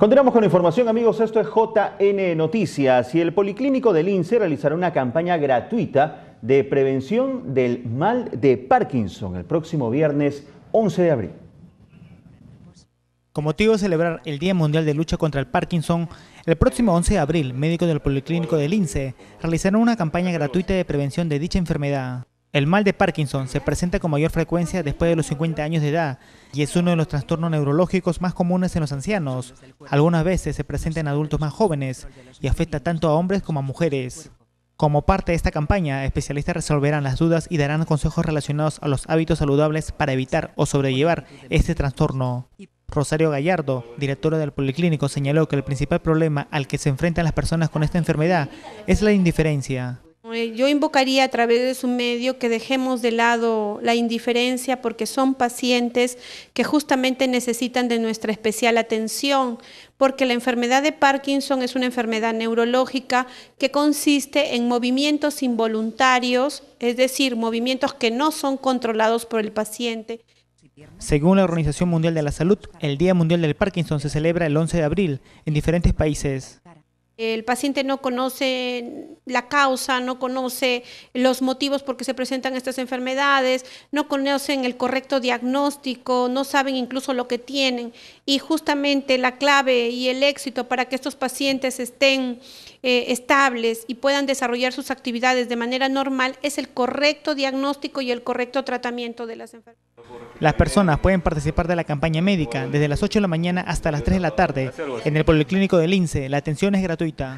Continuamos con información, amigos. Esto es JN Noticias y el Policlínico del INSE realizará una campaña gratuita de prevención del mal de Parkinson el próximo viernes 11 de abril. Con motivo de celebrar el Día Mundial de Lucha contra el Parkinson, el próximo 11 de abril, médicos del Policlínico del INSE realizarán una campaña gratuita de prevención de dicha enfermedad. El mal de Parkinson se presenta con mayor frecuencia después de los 50 años de edad y es uno de los trastornos neurológicos más comunes en los ancianos. Algunas veces se presenta en adultos más jóvenes y afecta tanto a hombres como a mujeres. Como parte de esta campaña, especialistas resolverán las dudas y darán consejos relacionados a los hábitos saludables para evitar o sobrellevar este trastorno. Rosario Gallardo, directora del Policlínico, señaló que el principal problema al que se enfrentan las personas con esta enfermedad es la indiferencia. Eh, yo invocaría a través de su medio que dejemos de lado la indiferencia porque son pacientes que justamente necesitan de nuestra especial atención, porque la enfermedad de Parkinson es una enfermedad neurológica que consiste en movimientos involuntarios, es decir, movimientos que no son controlados por el paciente. Según la Organización Mundial de la Salud, el Día Mundial del Parkinson se celebra el 11 de abril en diferentes países. El paciente no conoce la causa, no conoce los motivos por qué se presentan estas enfermedades, no conocen el correcto diagnóstico, no saben incluso lo que tienen. Y justamente la clave y el éxito para que estos pacientes estén eh, estables y puedan desarrollar sus actividades de manera normal es el correcto diagnóstico y el correcto tratamiento de las enfermedades. Las personas pueden participar de la campaña médica desde las 8 de la mañana hasta las 3 de la tarde. En el Policlínico del INSE la atención es gratuita.